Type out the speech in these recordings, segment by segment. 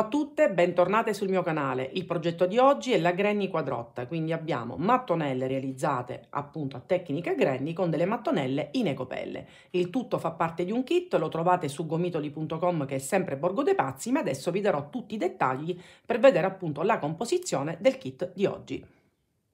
Ciao a tutte, bentornate sul mio canale. Il progetto di oggi è la granny quadrotta, quindi abbiamo mattonelle realizzate appunto a tecnica granny con delle mattonelle in ecopelle. Il tutto fa parte di un kit, lo trovate su gomitoli.com che è sempre Borgo dei Pazzi, ma adesso vi darò tutti i dettagli per vedere appunto la composizione del kit di oggi.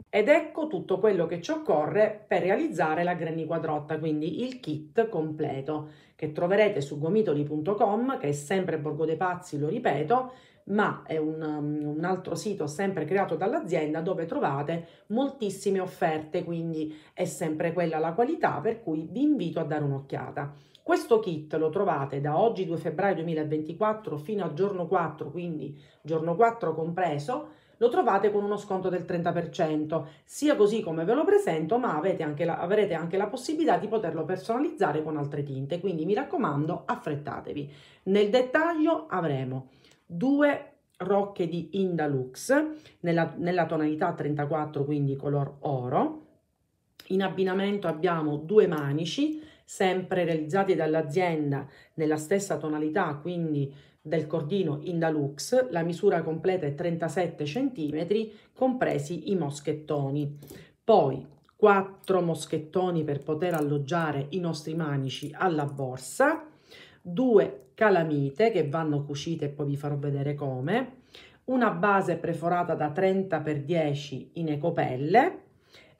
Ed ecco tutto quello che ci occorre per realizzare la granny quadrotta, quindi il kit completo che troverete su gomitoli.com, che è sempre Borgo dei Pazzi, lo ripeto, ma è un, um, un, altro sito sempre creato dall'azienda dove trovate moltissime offerte, quindi è sempre quella la qualità, per cui vi invito a dare un'occhiata. Questo kit lo trovate da oggi 2 febbraio 2024 fino a giorno 4, quindi giorno 4 compreso, lo trovate con uno sconto del 30%, sia così come ve lo presento, ma anche la, avrete anche la possibilità di poterlo personalizzare con altre tinte, quindi mi raccomando affrettatevi. Nel dettaglio avremo due rocche di Indalux nella, nella tonalità 34, quindi color oro, in abbinamento abbiamo due manici, sempre realizzati dall'azienda nella stessa tonalità, quindi del cordino Indalux, la misura completa è 37 cm, compresi i moschettoni. Poi 4 moschettoni per poter alloggiare i nostri manici alla borsa, 2 calamite che vanno cucite e poi vi farò vedere come, una base preforata da 30 x 10 in ecopelle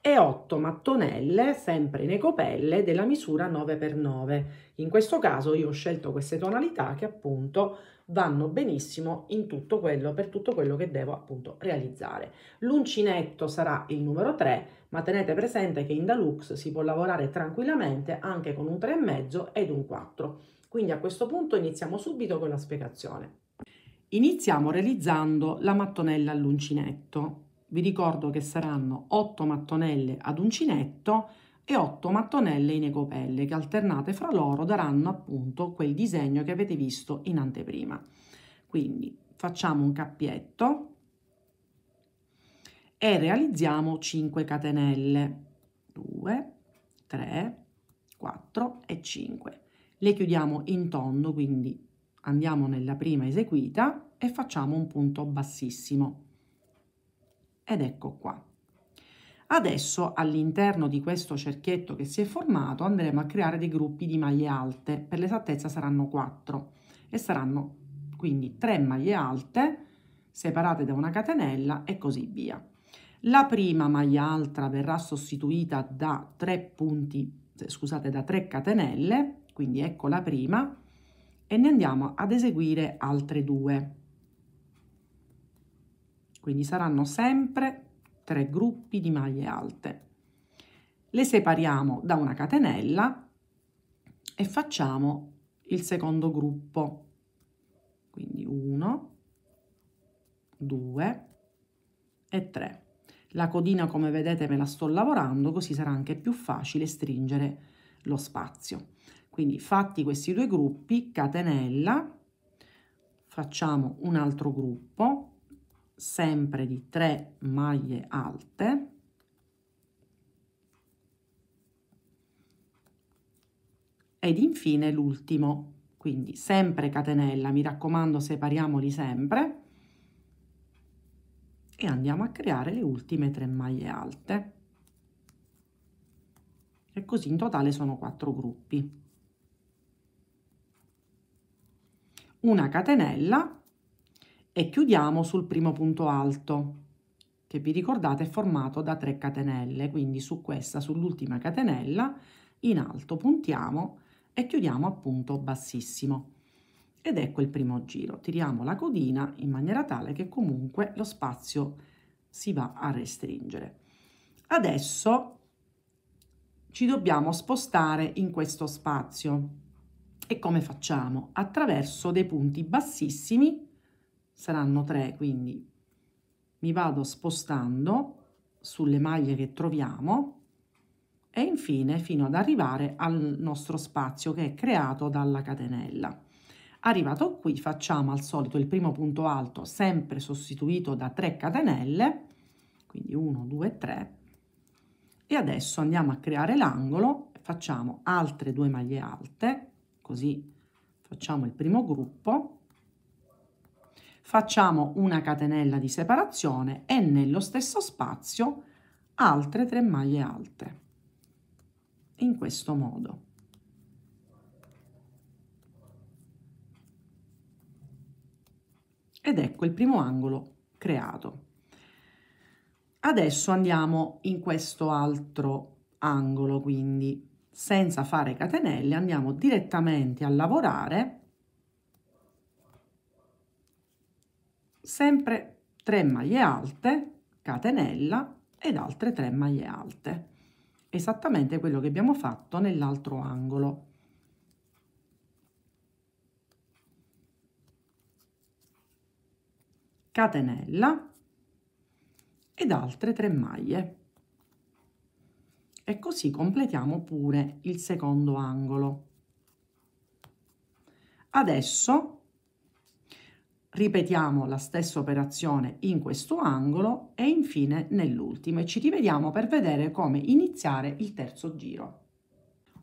e 8 mattonelle, sempre in ecopelle, della misura 9x9. In questo caso io ho scelto queste tonalità che appunto vanno benissimo in tutto quello, per tutto quello che devo appunto realizzare. L'uncinetto sarà il numero 3, ma tenete presente che in Deluxe si può lavorare tranquillamente anche con un 3,5 ed un 4. Quindi a questo punto iniziamo subito con la spiegazione. Iniziamo realizzando la mattonella all'uncinetto. Vi ricordo che saranno 8 mattonelle ad uncinetto e 8 mattonelle in ecopelle che alternate fra loro daranno appunto quel disegno che avete visto in anteprima. Quindi facciamo un cappietto e realizziamo 5 catenelle 2, 3, 4 e 5. Le chiudiamo in tondo, quindi andiamo nella prima eseguita e facciamo un punto bassissimo. Ed ecco qua. Adesso all'interno di questo cerchietto che si è formato andremo a creare dei gruppi di maglie alte, per l'esattezza saranno 4 e saranno quindi 3 maglie alte separate da una catenella e così via. La prima maglia alta verrà sostituita da 3 punti, scusate, da 3 catenelle, quindi ecco la prima e ne andiamo ad eseguire altre due. Quindi saranno sempre tre gruppi di maglie alte. Le separiamo da una catenella e facciamo il secondo gruppo. Quindi 1, 2 e 3. La codina, come vedete, me la sto lavorando, così sarà anche più facile stringere lo spazio. Quindi fatti questi due gruppi, catenella, facciamo un altro gruppo, sempre di 3 maglie alte ed infine l'ultimo quindi sempre catenella mi raccomando separiamoli sempre e andiamo a creare le ultime 3 maglie alte e così in totale sono quattro gruppi una catenella e chiudiamo sul primo punto alto che vi ricordate è formato da 3 catenelle, quindi su questa, sull'ultima catenella, in alto puntiamo e chiudiamo appunto bassissimo. Ed ecco il primo giro, tiriamo la codina in maniera tale che comunque lo spazio si va a restringere. Adesso ci dobbiamo spostare in questo spazio e come facciamo? Attraverso dei punti bassissimi saranno 3 quindi mi vado spostando sulle maglie che troviamo e infine fino ad arrivare al nostro spazio che è creato dalla catenella arrivato qui facciamo al solito il primo punto alto sempre sostituito da 3 catenelle quindi 1 2 3 e adesso andiamo a creare l'angolo facciamo altre due maglie alte così facciamo il primo gruppo facciamo una catenella di separazione e nello stesso spazio altre tre maglie alte in questo modo ed ecco il primo angolo creato adesso andiamo in questo altro angolo quindi senza fare catenelle andiamo direttamente a lavorare sempre 3 maglie alte, catenella ed altre 3 maglie alte. Esattamente quello che abbiamo fatto nell'altro angolo. catenella ed altre 3 maglie e così completiamo pure il secondo angolo adesso Ripetiamo la stessa operazione in questo angolo e infine nell'ultimo e ci rivediamo per vedere come iniziare il terzo giro.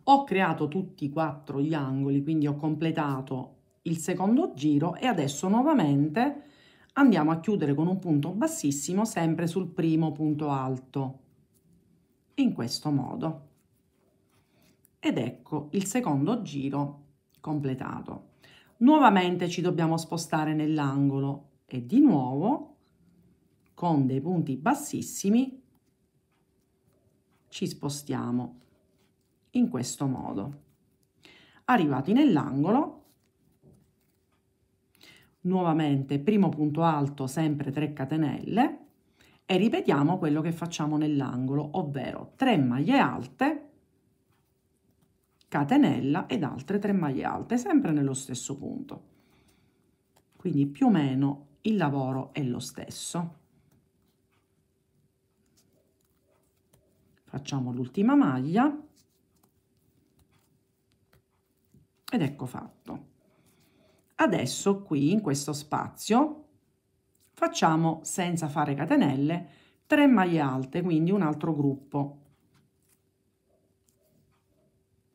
Ho creato tutti e quattro gli angoli, quindi ho completato il secondo giro e adesso nuovamente andiamo a chiudere con un punto bassissimo sempre sul primo punto alto in questo modo ed ecco il secondo giro completato Nuovamente ci dobbiamo spostare nell'angolo e di nuovo con dei punti bassissimi ci spostiamo in questo modo. Arrivati nell'angolo, nuovamente primo punto alto sempre 3 catenelle e ripetiamo quello che facciamo nell'angolo, ovvero 3 maglie alte catenella ed altre 3 maglie alte, sempre nello stesso punto. Quindi più o meno il lavoro è lo stesso. Facciamo l'ultima maglia ed ecco fatto. Adesso qui in questo spazio facciamo senza fare catenelle 3 maglie alte, quindi un altro gruppo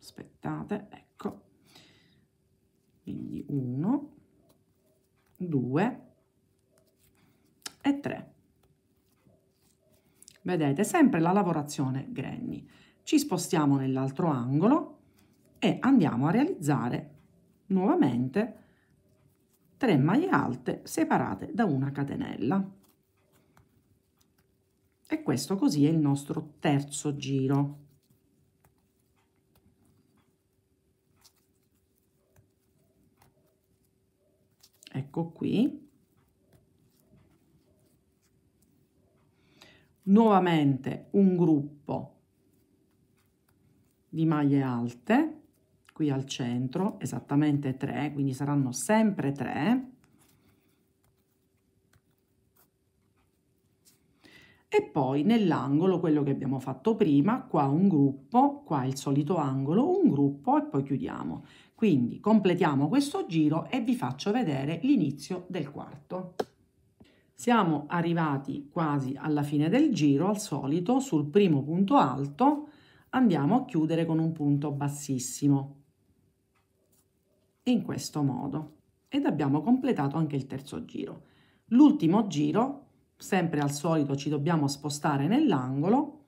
aspettate, ecco, quindi 1, 2 e 3. Vedete, sempre la lavorazione granny. Ci spostiamo nell'altro angolo e andiamo a realizzare nuovamente 3 maglie alte separate da una catenella. E questo così è il nostro terzo giro. ecco qui, nuovamente un gruppo di maglie alte qui al centro esattamente 3 quindi saranno sempre 3 e poi nell'angolo quello che abbiamo fatto prima qua un gruppo qua il solito angolo un gruppo e poi chiudiamo quindi completiamo questo giro e vi faccio vedere l'inizio del quarto. Siamo arrivati quasi alla fine del giro, al solito, sul primo punto alto andiamo a chiudere con un punto bassissimo, in questo modo. Ed abbiamo completato anche il terzo giro. L'ultimo giro, sempre al solito ci dobbiamo spostare nell'angolo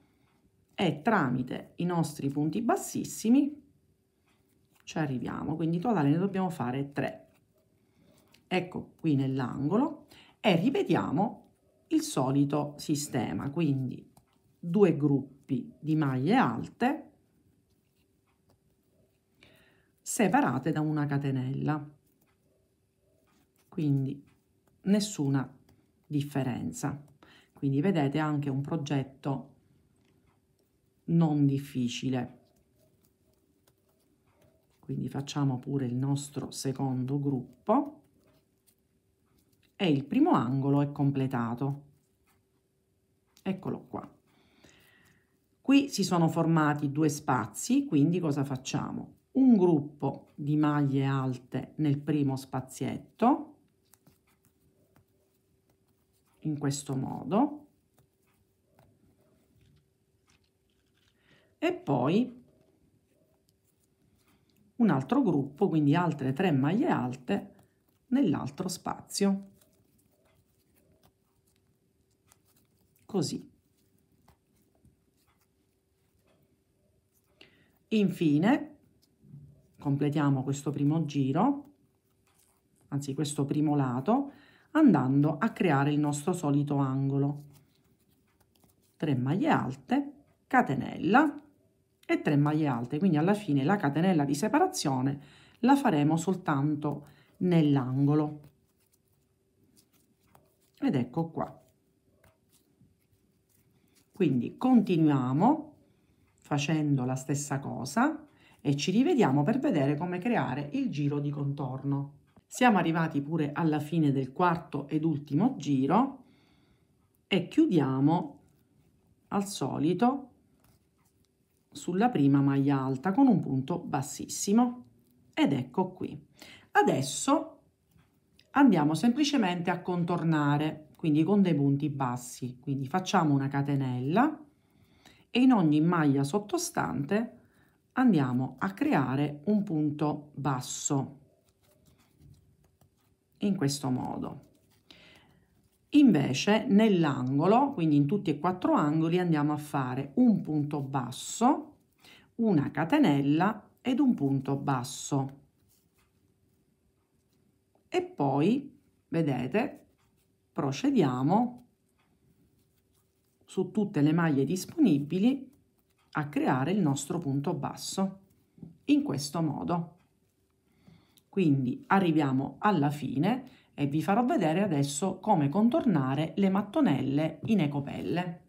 e tramite i nostri punti bassissimi ci arriviamo quindi totale ne dobbiamo fare 3 ecco qui nell'angolo e ripetiamo il solito sistema quindi due gruppi di maglie alte separate da una catenella quindi nessuna differenza quindi vedete anche un progetto non difficile quindi facciamo pure il nostro secondo gruppo e il primo angolo è completato. Eccolo qua. Qui si sono formati due spazi, quindi cosa facciamo? Un gruppo di maglie alte nel primo spazietto, in questo modo, e poi un altro gruppo, quindi altre tre maglie alte nell'altro spazio. Così. Infine, completiamo questo primo giro, anzi questo primo lato, andando a creare il nostro solito angolo. 3 maglie alte, catenella, e 3 maglie alte, quindi alla fine la catenella di separazione la faremo soltanto nell'angolo. Ed ecco qua. Quindi continuiamo facendo la stessa cosa e ci rivediamo per vedere come creare il giro di contorno. Siamo arrivati pure alla fine del quarto ed ultimo giro e chiudiamo al solito sulla prima maglia alta con un punto bassissimo ed ecco qui. Adesso andiamo semplicemente a contornare, quindi con dei punti bassi, quindi facciamo una catenella e in ogni maglia sottostante andiamo a creare un punto basso in questo modo. Invece nell'angolo, quindi in tutti e quattro angoli, andiamo a fare un punto basso, una catenella ed un punto basso. E poi, vedete, procediamo su tutte le maglie disponibili a creare il nostro punto basso, in questo modo. Quindi arriviamo alla fine e vi farò vedere adesso come contornare le mattonelle in ecopelle.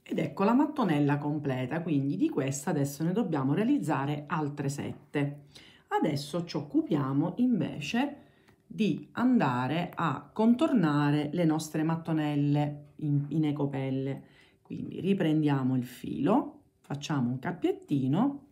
Ed ecco la mattonella completa, quindi di questa adesso ne dobbiamo realizzare altre 7. Adesso ci occupiamo invece di andare a contornare le nostre mattonelle in, in ecopelle. Quindi riprendiamo il filo, facciamo un cappiettino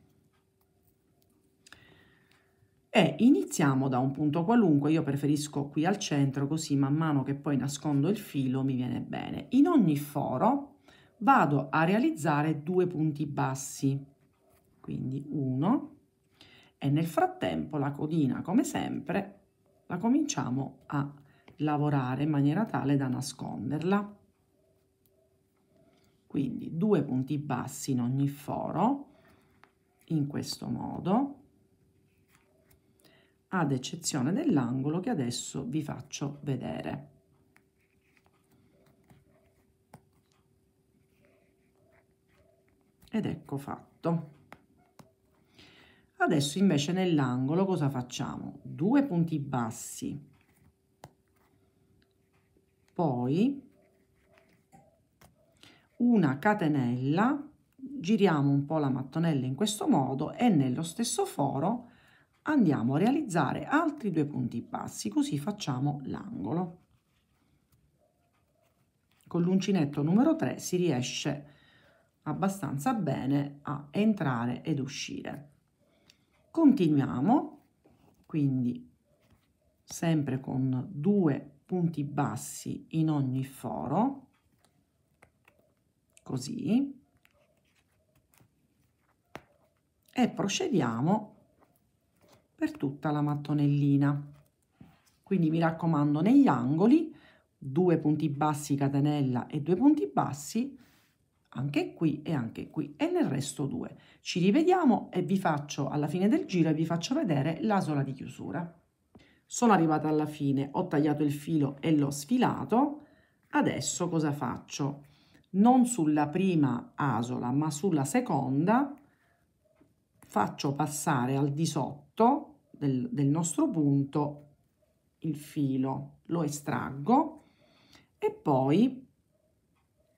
e iniziamo da un punto qualunque, io preferisco qui al centro così man mano che poi nascondo il filo mi viene bene. In ogni foro vado a realizzare due punti bassi, quindi uno e nel frattempo la codina come sempre la cominciamo a lavorare in maniera tale da nasconderla. Quindi due punti bassi in ogni foro, in questo modo, ad eccezione dell'angolo che adesso vi faccio vedere. Ed ecco fatto. Adesso invece nell'angolo cosa facciamo? Due punti bassi, poi una catenella, giriamo un po' la mattonella in questo modo e nello stesso foro andiamo a realizzare altri due punti bassi, così facciamo l'angolo. Con l'uncinetto numero 3 si riesce abbastanza bene a entrare ed uscire. Continuiamo, quindi sempre con due punti bassi in ogni foro, così, e procediamo per tutta la mattonellina. Quindi mi raccomando negli angoli, due punti bassi catenella e due punti bassi, anche qui e anche qui e nel resto due. Ci rivediamo e vi faccio alla fine del giro e vi faccio vedere l'asola di chiusura. Sono arrivata alla fine, ho tagliato il filo e l'ho sfilato. Adesso cosa faccio? Non sulla prima asola ma sulla seconda faccio passare al di sotto sotto del, del nostro punto il filo, lo estraggo e poi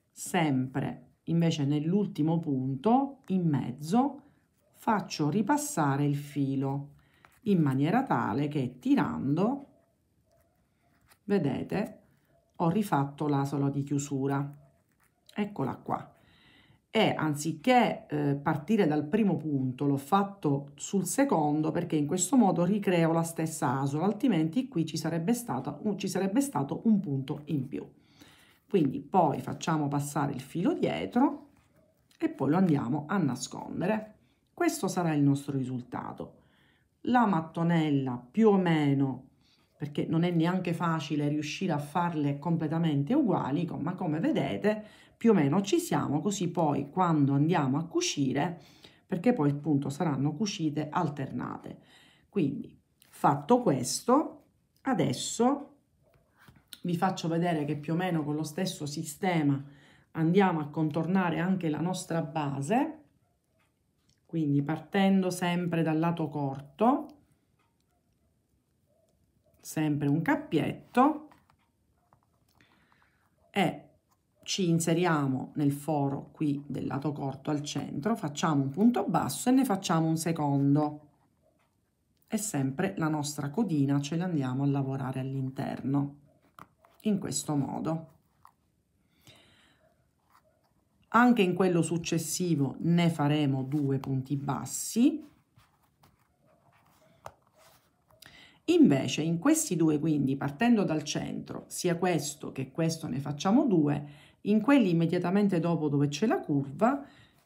sempre invece nell'ultimo punto in mezzo faccio ripassare il filo in maniera tale che tirando vedete ho rifatto l'asola di chiusura eccola qua e anziché eh, partire dal primo punto l'ho fatto sul secondo perché in questo modo ricreo la stessa asola altrimenti qui ci sarebbe, stato un, ci sarebbe stato un punto in più quindi poi facciamo passare il filo dietro e poi lo andiamo a nascondere questo sarà il nostro risultato la mattonella più o meno perché non è neanche facile riuscire a farle completamente uguali ma come vedete più o meno ci siamo, così poi quando andiamo a cucire, perché poi appunto saranno cucite alternate. Quindi fatto questo, adesso vi faccio vedere che più o meno con lo stesso sistema andiamo a contornare anche la nostra base quindi partendo sempre dal lato corto, sempre un cappietto e ci inseriamo nel foro qui del lato corto al centro, facciamo un punto basso e ne facciamo un secondo. E sempre la nostra codina ce la andiamo a lavorare all'interno, in questo modo. Anche in quello successivo ne faremo due punti bassi. Invece in questi due, quindi partendo dal centro, sia questo che questo ne facciamo due, in quelli immediatamente dopo dove c'è la curva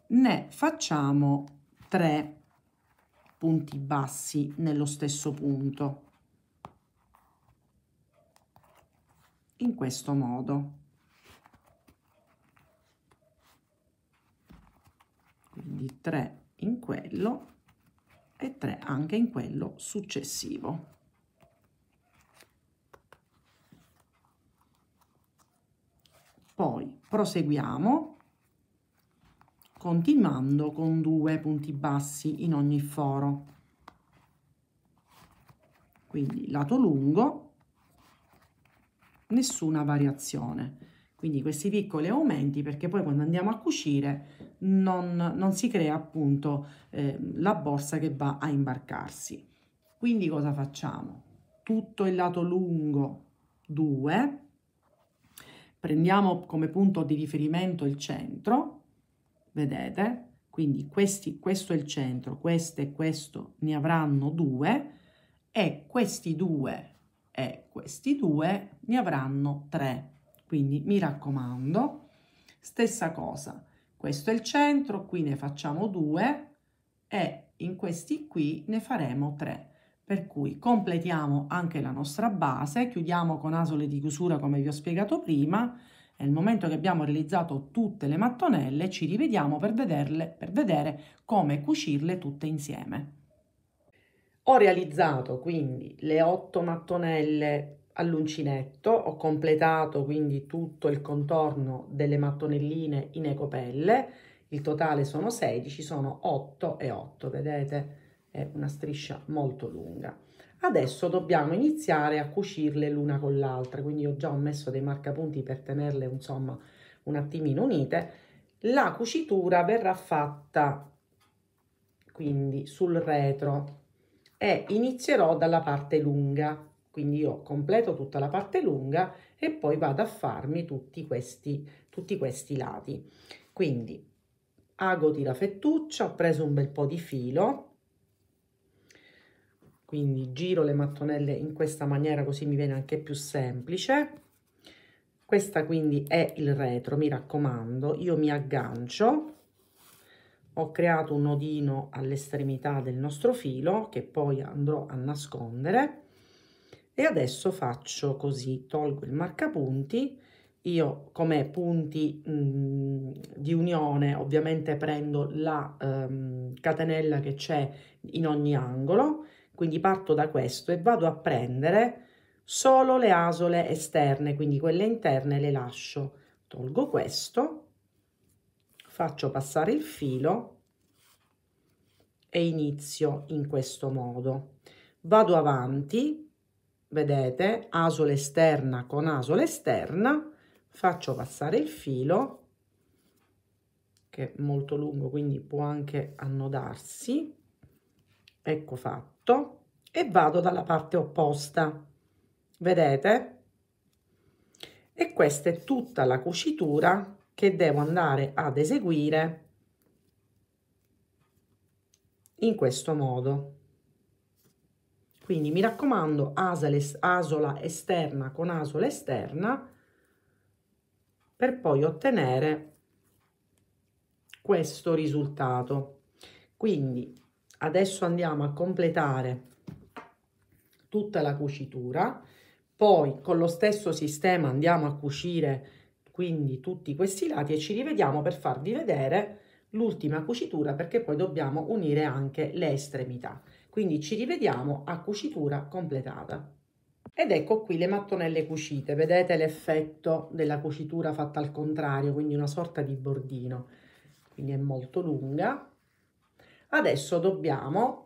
ne facciamo 3 punti bassi nello stesso punto in questo modo quindi 3 in quello e 3 anche in quello successivo poi proseguiamo continuando con due punti bassi in ogni foro quindi lato lungo nessuna variazione quindi questi piccoli aumenti perché poi quando andiamo a cucire non, non si crea appunto eh, la borsa che va a imbarcarsi quindi cosa facciamo tutto il lato lungo 2 Prendiamo come punto di riferimento il centro, vedete? Quindi questi, questo è il centro, questo e questo ne avranno due e questi due e questi due ne avranno tre. Quindi mi raccomando, stessa cosa, questo è il centro, qui ne facciamo due e in questi qui ne faremo tre. Per cui completiamo anche la nostra base, chiudiamo con asole di chiusura come vi ho spiegato prima, nel momento che abbiamo realizzato tutte le mattonelle ci rivediamo per, vederle, per vedere come cucirle tutte insieme. Ho realizzato quindi le otto mattonelle all'uncinetto, ho completato quindi tutto il contorno delle mattonelline in ecopelle, il totale sono 16, sono 8 e 8, vedete? è una striscia molto lunga. Adesso dobbiamo iniziare a cucirle l'una con l'altra, quindi ho già messo dei marcapunti per tenerle insomma un attimino unite. La cucitura verrà fatta quindi sul retro e inizierò dalla parte lunga, quindi io completo tutta la parte lunga e poi vado a farmi tutti questi, tutti questi lati. Quindi ago di la fettuccia, ho preso un bel po' di filo, quindi giro le mattonelle in questa maniera così mi viene anche più semplice questa quindi è il retro mi raccomando io mi aggancio ho creato un nodino all'estremità del nostro filo che poi andrò a nascondere e adesso faccio così tolgo il marcapunti io come punti mh, di unione ovviamente prendo la ehm, catenella che c'è in ogni angolo quindi parto da questo e vado a prendere solo le asole esterne, quindi quelle interne le lascio. Tolgo questo, faccio passare il filo e inizio in questo modo. Vado avanti, vedete, asola esterna con asola esterna, faccio passare il filo che è molto lungo quindi può anche annodarsi ecco fatto sotto e vado dalla parte opposta vedete e questa è tutta la cucitura che devo andare ad eseguire in questo modo quindi mi raccomando asola esterna con asola esterna per poi ottenere questo risultato quindi adesso andiamo a completare tutta la cucitura poi con lo stesso sistema andiamo a cucire quindi tutti questi lati e ci rivediamo per farvi vedere l'ultima cucitura perché poi dobbiamo unire anche le estremità quindi ci rivediamo a cucitura completata ed ecco qui le mattonelle cucite vedete l'effetto della cucitura fatta al contrario quindi una sorta di bordino quindi è molto lunga Adesso dobbiamo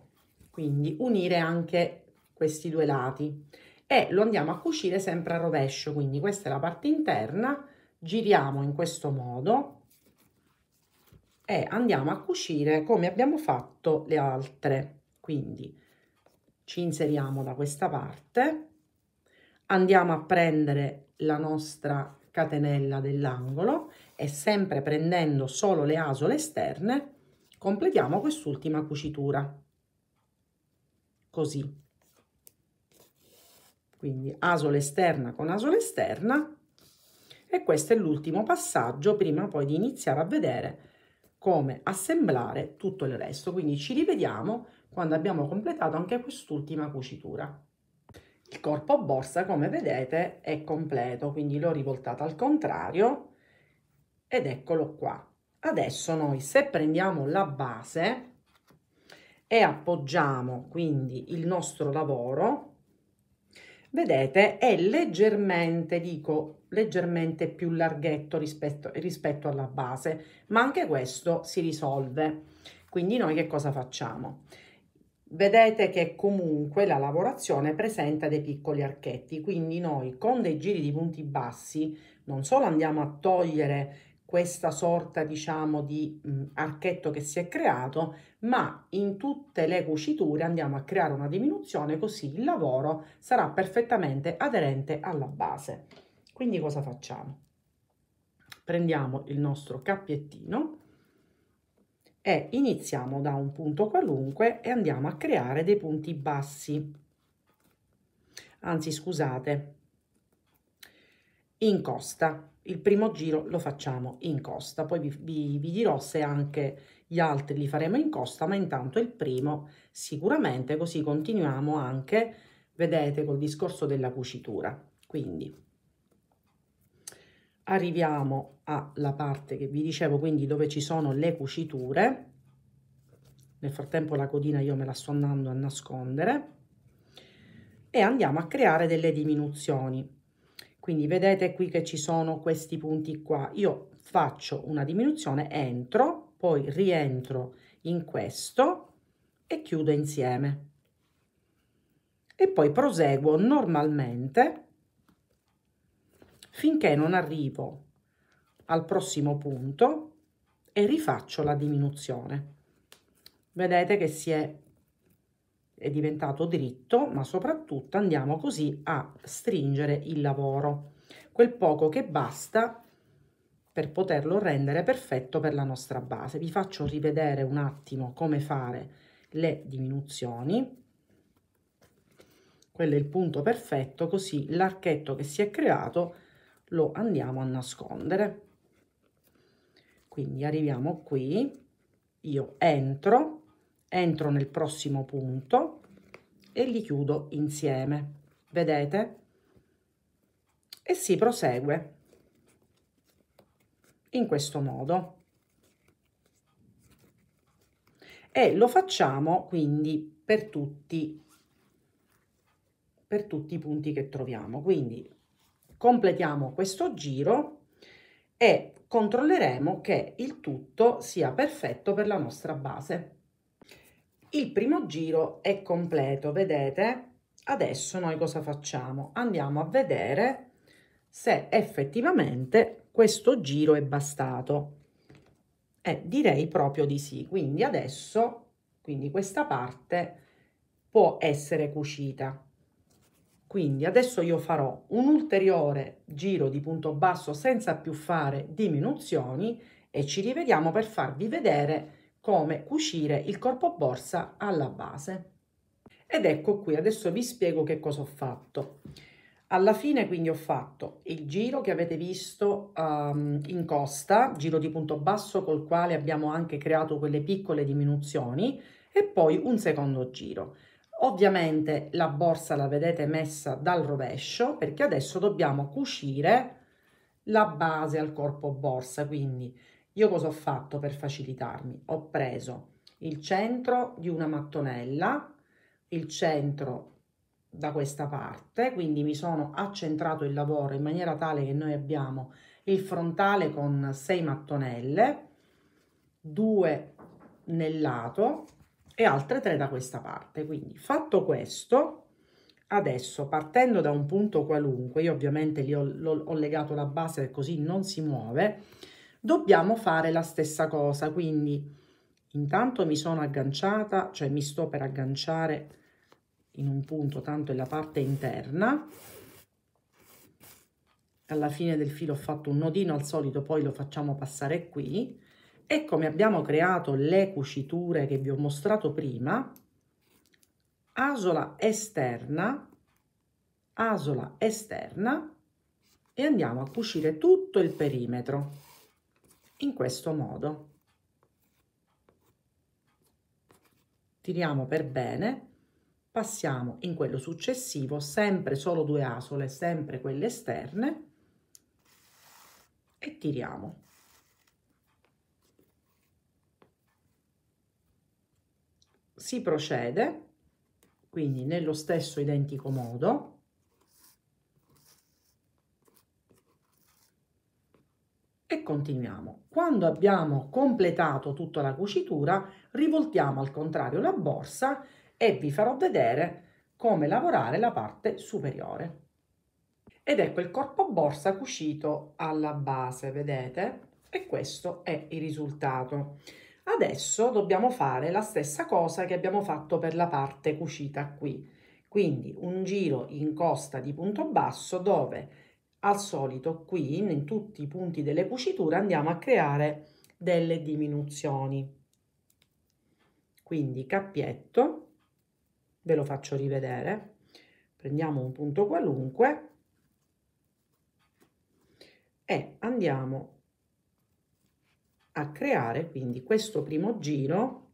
quindi unire anche questi due lati e lo andiamo a cucire sempre a rovescio, quindi questa è la parte interna, giriamo in questo modo e andiamo a cucire come abbiamo fatto le altre. Quindi ci inseriamo da questa parte, andiamo a prendere la nostra catenella dell'angolo e sempre prendendo solo le asole esterne Completiamo quest'ultima cucitura. Così. Quindi asola esterna con asola esterna e questo è l'ultimo passaggio prima poi di iniziare a vedere come assemblare tutto il resto. Quindi ci rivediamo quando abbiamo completato anche quest'ultima cucitura. Il corpo borsa, come vedete, è completo, quindi l'ho rivoltata al contrario ed eccolo qua. Adesso noi se prendiamo la base e appoggiamo quindi il nostro lavoro, vedete è leggermente, dico leggermente più larghetto rispetto, rispetto alla base, ma anche questo si risolve. Quindi noi che cosa facciamo? Vedete che comunque la lavorazione presenta dei piccoli archetti, quindi noi con dei giri di punti bassi non solo andiamo a togliere questa sorta diciamo di mh, mm, archetto che si è creato ma in tutte le cuciture andiamo a creare una diminuzione così il lavoro sarà perfettamente aderente alla base quindi cosa facciamo prendiamo il nostro cappiettino e iniziamo da un punto qualunque e andiamo a creare dei punti bassi anzi scusate in costa il primo giro lo facciamo in costa, poi vi, vi, vi, dirò se anche gli altri li faremo in costa, ma intanto il primo sicuramente, così continuiamo anche, vedete, col discorso della cucitura. Quindi arriviamo alla parte che vi dicevo, quindi dove ci sono le cuciture, nel frattempo la codina io me la sto andando a nascondere, e andiamo a creare delle diminuzioni quindi vedete qui che ci sono questi punti qua. Io faccio una diminuzione, entro, poi rientro in questo e chiudo insieme. E poi proseguo normalmente finché non arrivo al prossimo punto e rifaccio la diminuzione. Vedete che si è è diventato dritto, ma soprattutto andiamo così a stringere il lavoro, quel poco che basta per poterlo rendere perfetto per la nostra base. Vi faccio rivedere un attimo come fare le diminuzioni. Quello è il punto perfetto, così l'archetto che si è creato lo andiamo a nascondere. Quindi arriviamo qui, io entro, entro nel prossimo punto e li chiudo insieme vedete e si prosegue in questo modo e lo facciamo quindi per tutti per tutti i punti che troviamo quindi completiamo questo giro e controlleremo che il tutto sia perfetto per la nostra base il primo giro è completo, vedete? Adesso noi cosa facciamo? Andiamo a vedere se effettivamente questo giro è bastato. Eh, direi proprio di sì, quindi adesso quindi questa parte può essere cucita. Quindi adesso io farò un ulteriore giro di punto basso senza più fare diminuzioni e ci rivediamo per farvi vedere come cucire il corpo borsa alla base. Ed ecco qui, adesso vi spiego che cosa ho fatto. Alla fine quindi ho fatto il giro che avete visto um, in costa, giro di punto basso col quale abbiamo anche creato quelle piccole diminuzioni e poi un secondo giro. Ovviamente la borsa la vedete messa dal rovescio perché adesso dobbiamo cucire la base al corpo borsa, quindi io cosa ho fatto per facilitarmi? Ho preso il centro di una mattonella, il centro da questa parte, quindi mi sono accentrato il lavoro in maniera tale che noi abbiamo il frontale con 6 mattonelle, 2 nel lato e altre 3 da questa parte. Quindi fatto questo, adesso partendo da un punto qualunque, io ovviamente lì ho, ho legato la base così non si muove, dobbiamo fare la stessa cosa. Quindi intanto mi sono agganciata, cioè mi sto per agganciare in un punto, tanto è la parte interna. Alla fine del filo ho fatto un nodino al solito, poi lo facciamo passare qui. E come abbiamo creato le cuciture che vi ho mostrato prima, asola esterna, asola esterna e andiamo a cucire tutto il perimetro in questo modo. Tiriamo per bene, passiamo in quello successivo, sempre solo due asole, sempre quelle esterne, e tiriamo. Si procede, quindi nello stesso identico modo, e continuiamo. Quando abbiamo completato tutta la cucitura, rivoltiamo al contrario la borsa e vi farò vedere come lavorare la parte superiore. Ed ecco il corpo borsa cucito alla base, vedete? E questo è il risultato. Adesso dobbiamo fare la stessa cosa che abbiamo fatto per la parte cucita qui. Quindi un giro in costa di punto basso dove al solito qui in, in tutti i punti delle cuciture andiamo a creare delle diminuzioni quindi cappietto ve lo faccio rivedere prendiamo un punto qualunque e andiamo a creare quindi questo primo giro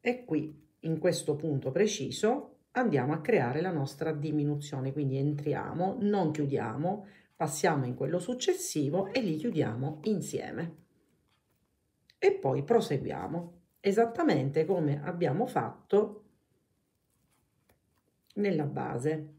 e qui in questo punto preciso andiamo a creare la nostra diminuzione, quindi entriamo, non chiudiamo, passiamo in quello successivo e li chiudiamo insieme. E poi proseguiamo, esattamente come abbiamo fatto nella base.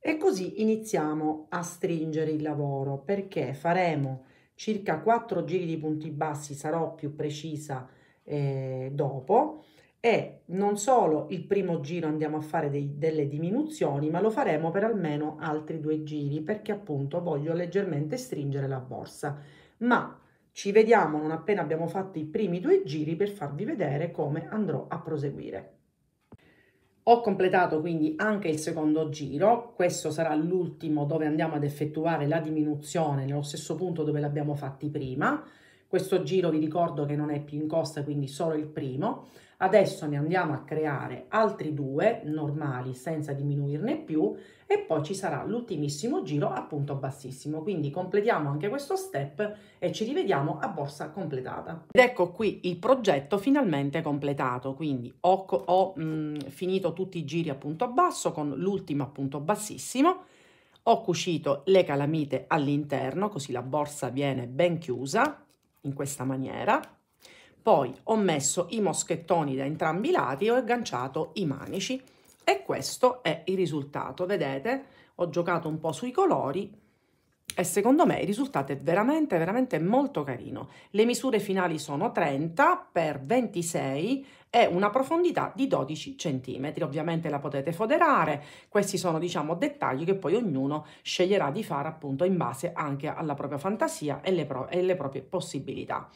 E così iniziamo a stringere il lavoro perché faremo circa 4 giri di punti bassi, sarò più precisa eh, dopo, e non solo il primo giro andiamo a fare dei, delle diminuzioni, ma lo faremo per almeno altri due giri, perché appunto voglio leggermente stringere la borsa. Ma ci vediamo non appena abbiamo fatto i primi due giri per farvi vedere come andrò a proseguire. Ho completato quindi anche il secondo giro, questo sarà l'ultimo dove andiamo ad effettuare la diminuzione nello stesso punto dove l'abbiamo fatti prima. Questo giro vi ricordo che non è più in costa, quindi solo il primo. Adesso ne andiamo a creare altri due normali senza diminuirne più e poi ci sarà l'ultimissimo giro appunto bassissimo. Quindi completiamo anche questo step e ci rivediamo a borsa completata. Ed ecco qui il progetto finalmente completato. Quindi ho, ho mh, mm, finito tutti i giri appunto a basso con l'ultimo appunto bassissimo ho cucito le calamite all'interno, così la borsa viene ben chiusa in questa maniera. Poi ho messo i moschettoni da entrambi i lati e ho agganciato i manici e questo è il risultato. Vedete, ho giocato un po' sui colori e secondo me il risultato è veramente veramente molto carino. Le misure finali sono 30 x 26 e una profondità di 12 cm. Ovviamente la potete foderare, questi sono diciamo dettagli che poi ognuno sceglierà di fare appunto in base anche alla propria fantasia e le, pro proprie possibilità.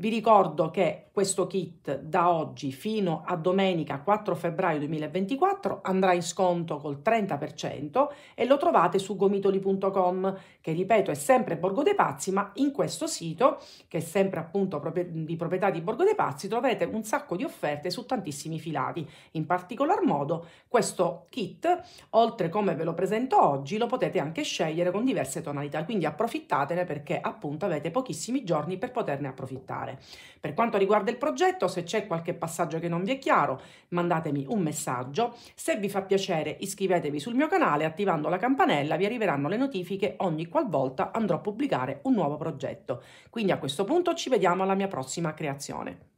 Vi ricordo che questo kit da oggi fino a domenica 4 febbraio 2024 andrà in sconto col 30% e lo trovate su gomitoli.com che ripeto è sempre Borgo dei Pazzi ma in questo sito che è sempre appunto di proprietà di Borgo dei Pazzi troverete un sacco di offerte su tantissimi filati. In particolar modo questo kit oltre come ve lo presento oggi lo potete anche scegliere con diverse tonalità quindi approfittatene perché appunto avete pochissimi giorni per poterne approfittare fare. Per quanto riguarda il progetto, se c'è qualche passaggio che non vi è chiaro, mandatemi un messaggio. Se vi fa piacere, iscrivetevi sul mio canale attivando la campanella, vi arriveranno le notifiche ogni qualvolta andrò a pubblicare un nuovo progetto. Quindi a questo punto ci vediamo alla mia prossima creazione.